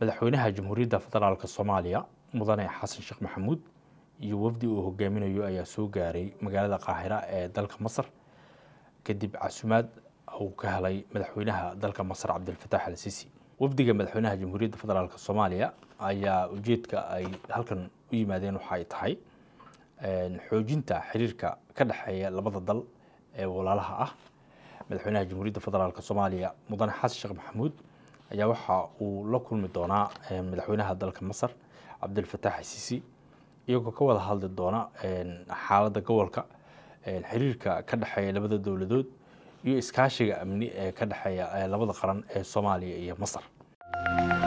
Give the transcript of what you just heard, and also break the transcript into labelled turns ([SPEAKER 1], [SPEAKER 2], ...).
[SPEAKER 1] madaxweynaha jamhuuriyadda federaalk soomaaliya mudane xasan sheekh maxamuud iyo wafdi uu hogaaminayo ayaa soo gaaray magaalada qaahira ee dalka masar kadib casumaad uu ka helay madaxweynaha dalka masar cabdilfatax al siisi wafdiga madaxweynaha jamhuuriyadda federaalk soomaaliya ayaa ujeedka ay halkan u yimaadeen waxa ay tahay xoojinta xiriirka ka dhexeeya labada dal ee walaalaha ah madaxweynaha jamhuuriyadda federaalk soomaaliya mudane xasan sheekh maxamuud ayaa waxa uu la kulmi doonaa eh, madaxweynaha dalka masar cabdilfataax xasiisi iyagoo ka wada hadli doona eh, xaaladda gobolka eh, xiriirka ka dhexeeya labada dowladood iyo iskaashiga amni ee ka dhexeeya labada qaran ee soomaaliya iyo masar